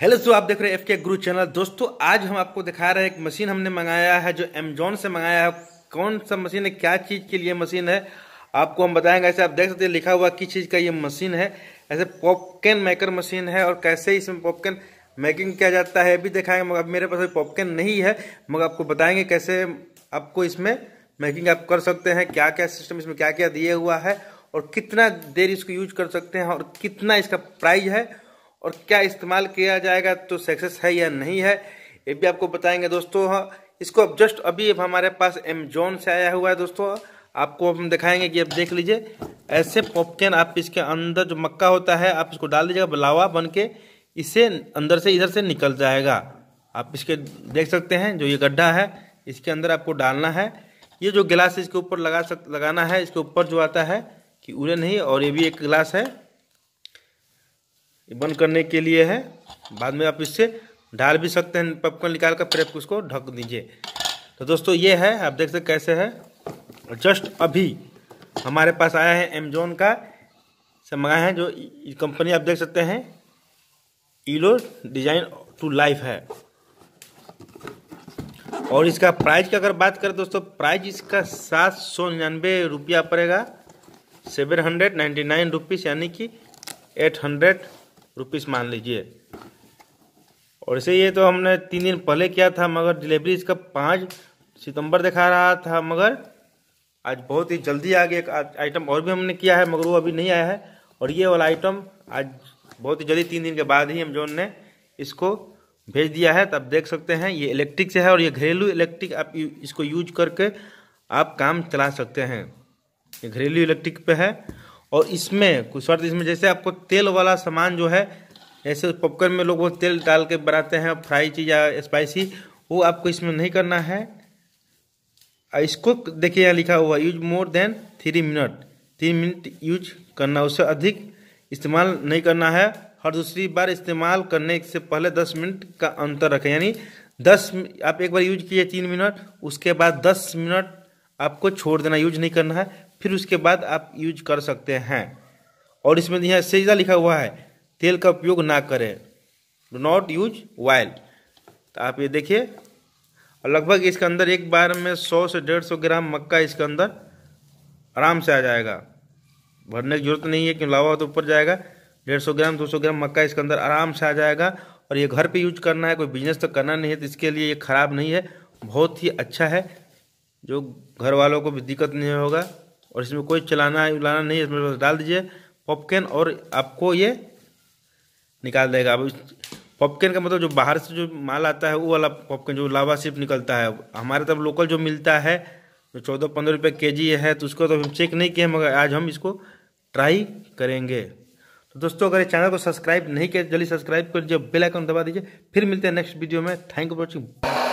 hello दोस्तों आप देख रहे हैं एफ के गुरु चैनल दोस्तों आज हम आपको दिखा रहे हैं एक मशीन हमने मंगाया है जो अमेजोन से मंगाया है कौन सा मशीन है क्या चीज़ के लिए मशीन है आपको हम बताएंगे ऐसे आप देख सकते हैं लिखा हुआ किस चीज़ का ये मशीन है ऐसे पॉपकेन मेकर मशीन है और कैसे इसमें पॉपकेन मेकिंग किया जाता है अभी दिखाएंगे मगर मेरे पास अभी पॉपकैन नहीं है मगर आपको बताएंगे कैसे आपको इसमें मेकिंग आप कर सकते हैं क्या क्या सिस्टम इसमें क्या क्या दिया हुआ है और कितना देर इसको यूज कर सकते हैं और कितना इसका प्राइज है और क्या इस्तेमाल किया जाएगा तो सक्सेस है या नहीं है ये भी आपको बताएंगे दोस्तों इसको अब जस्ट अभी अब हमारे पास एमजोन से आया हुआ है दोस्तों आपको हम दिखाएंगे कि अब देख लीजिए ऐसे पॉपकैन आप इसके अंदर जो मक्का होता है आप इसको डाल दीजिएगा बलावा बन के इसे अंदर से इधर से निकल जाएगा आप इसके देख सकते हैं जो ये गड्ढा है इसके अंदर आपको डालना है ये जो गिलास इसके ऊपर लगा सक लगाना है इसके ऊपर जो आता है कि उड़े नहीं और ये भी एक गिलास है बंद करने के लिए है बाद में आप इससे डाल भी सकते हैं पॉपकॉर्न निकाल कर फिर उसको ढक दीजिए तो दोस्तों ये है आप देख सकते कैसे है जस्ट अभी हमारे पास आया है अमेजोन का से मंगाए हैं जो कंपनी आप देख सकते हैं ईलो डिजाइन टू लाइफ है और इसका प्राइस की अगर बात करें दोस्तों प्राइस इसका सात सौ निन्यानवे रुपया पड़ेगा seven hundred ninety nine rupees यानी कि एट हंड्रेड रुपीस मान लीजिए और इसे ये तो हमने तीन दिन पहले किया था मगर डिलीवरी इसका पाँच सितंबर दिखा रहा था मगर आज बहुत ही जल्दी आ गया आइटम और भी हमने किया है मगर वो अभी नहीं आया है और ये वाला आइटम आज बहुत ही जल्दी तीन दिन के बाद ही हम जो ने इसको भेज दिया है तो आप देख सकते हैं ये इलेक्ट्रिक से है और ये घरेलू इलेक्ट्रिक आप इसको यूज करके आप काम चला सकते हैं ये घरेलू इलेक्ट्रिक पे है और इसमें कुछ और इसमें जैसे आपको तेल वाला सामान जो है ऐसे पॉपकॉर्न में लोग वो तेल डाल के बनाते हैं फ्राई चीज़ या स्पाइसी वो आपको इसमें नहीं करना है इसको देखिए यहाँ लिखा हुआ use more than three minute तीन मिनट यूज करना उससे अधिक इस्तेमाल नहीं करना है हर दूसरी बार इस्तेमाल करने से पहले दस मिनट का अंतर रखें यानी दस आप एक बार यूज किए तीन मिनट उसके बाद दस मिनट आपको छोड़ देना यूज नहीं करना है फिर उसके बाद आप यूज कर सकते हैं और इसमें यहाँ सेजदा लिखा हुआ है तेल का उपयोग ना करें डो नॉट यूज वाइल तो आप ये देखिए और लगभग इसके अंदर एक बार में सौ से डेढ़ सौ ग्राम मक्का इसके अंदर आराम से आ जाएगा भरने की जरूरत नहीं है क्यों लावा तो ऊपर जाएगा डेढ़ सौ ग्राम दो सौ ग्राम मक्का इसके अंदर आराम से आ जाएगा और ये घर पे यूज करना है कोई बिजनेस तो करना नहीं है तो इसके लिए ये ख़राब नहीं है बहुत ही अच्छा है जो घर वालों को भी दिक्कत नहीं होगा और इसमें कोई चलाना उलाना नहीं इसमें बस डाल दीजिए पॉपकेन और आपको ये निकाल देगा अब पॉपकैन का मतलब जो बाहर से जो माल आता है वो वाला पॉपकेन जो लावा सिर्फ निकलता है हमारे तरफ लोकल जो मिलता है जो चौदह पंद्रह रुपये के जी है तो उसको तो हम चेक नहीं किए मगर आज हम इसको ट्राई करेंगे तो दोस्तों अगर चैनल को सब्सक्राइब नहीं किया जल्दी सब्सक्राइब कर दीजिए बेल आइकन दबा दीजिए फिर मिलते हैं नेक्स्ट वीडियो में थैंक यू फॉर वॉचिंग